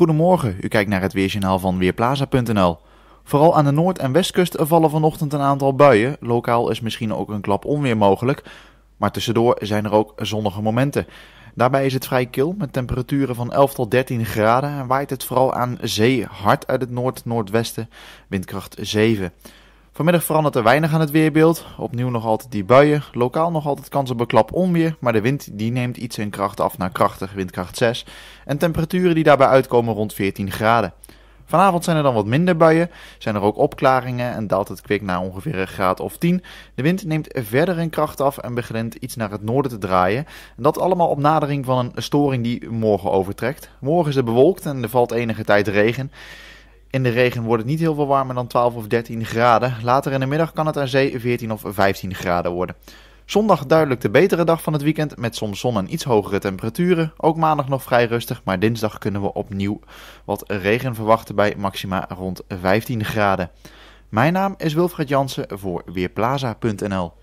Goedemorgen, u kijkt naar het weerjournaal van Weerplaza.nl. Vooral aan de noord- en westkust vallen vanochtend een aantal buien. Lokaal is misschien ook een klap onweer mogelijk, maar tussendoor zijn er ook zonnige momenten. Daarbij is het vrij kil met temperaturen van 11 tot 13 graden en waait het vooral aan zee hard uit het noord-noordwesten, windkracht 7. Vanmiddag verandert er weinig aan het weerbeeld. Opnieuw nog altijd die buien. Lokaal nog altijd kans op een klap onweer. Maar de wind die neemt iets in kracht af naar krachtig windkracht 6. En temperaturen die daarbij uitkomen rond 14 graden. Vanavond zijn er dan wat minder buien, zijn er ook opklaringen en daalt het kwik naar ongeveer een graad of 10. De wind neemt verder in kracht af en begint iets naar het noorden te draaien. En dat allemaal op nadering van een storing die morgen overtrekt. Morgen is het bewolkt en er valt enige tijd regen. In de regen wordt het niet heel veel warmer dan 12 of 13 graden. Later in de middag kan het aan zee 14 of 15 graden worden. Zondag duidelijk de betere dag van het weekend met soms zon en iets hogere temperaturen. Ook maandag nog vrij rustig, maar dinsdag kunnen we opnieuw wat regen verwachten bij maxima rond 15 graden. Mijn naam is Wilfred Jansen voor Weerplaza.nl